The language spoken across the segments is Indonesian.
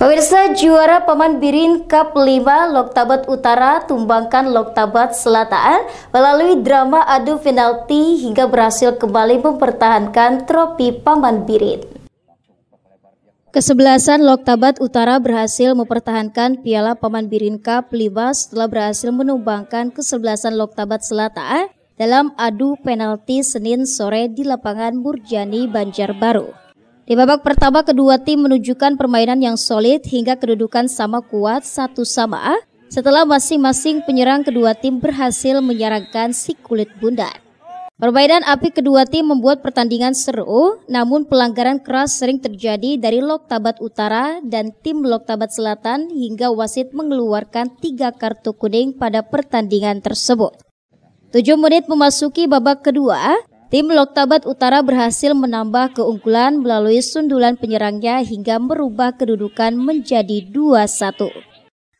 Pemirsa juara Paman Birin Cup 5 Loktabat Utara tumbangkan Loktabat Selatan melalui drama adu penalti hingga berhasil kembali mempertahankan tropi Paman Birin. Kesebelasan Loktabat Utara berhasil mempertahankan Piala Paman Birin Cup 5 setelah berhasil menumbangkan kesebelasan Loktabat Selatan dalam adu penalti Senin sore di lapangan Burjani Banjarbaru. Di babak pertama kedua tim menunjukkan permainan yang solid hingga kedudukan sama kuat satu sama setelah masing-masing penyerang kedua tim berhasil menyerangkan si kulit bundar. Perbaikan api kedua tim membuat pertandingan seru, namun pelanggaran keras sering terjadi dari Loktabat Utara dan tim Loktabat Selatan hingga wasit mengeluarkan tiga kartu kuning pada pertandingan tersebut. Tujuh menit memasuki babak kedua, Tim Loktabat Utara berhasil menambah keunggulan melalui sundulan penyerangnya hingga merubah kedudukan menjadi 2-1.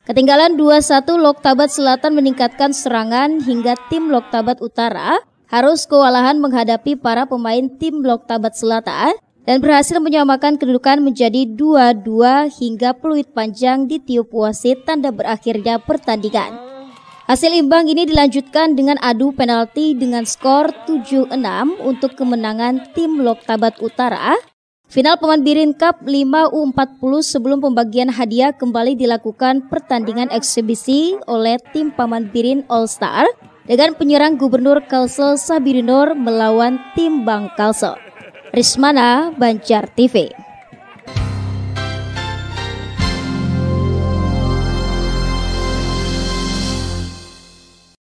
Ketinggalan 2-1, Loktabat Selatan meningkatkan serangan hingga tim Loktabat Utara harus kewalahan menghadapi para pemain tim Loktabat Selatan dan berhasil menyamakan kedudukan menjadi 2-2 hingga peluit panjang di tiup wasit tanda berakhirnya pertandingan. Hasil imbang ini dilanjutkan dengan adu penalti dengan skor 7-6 untuk kemenangan tim Loktabat Utara. Final Paman Birin Cup 5 U40 sebelum pembagian hadiah kembali dilakukan pertandingan eksibisi oleh tim Paman Birin All Star dengan penyerang Gubernur Kalsel Sabirinor melawan tim Bang Kalsel. Rismana Banjar TV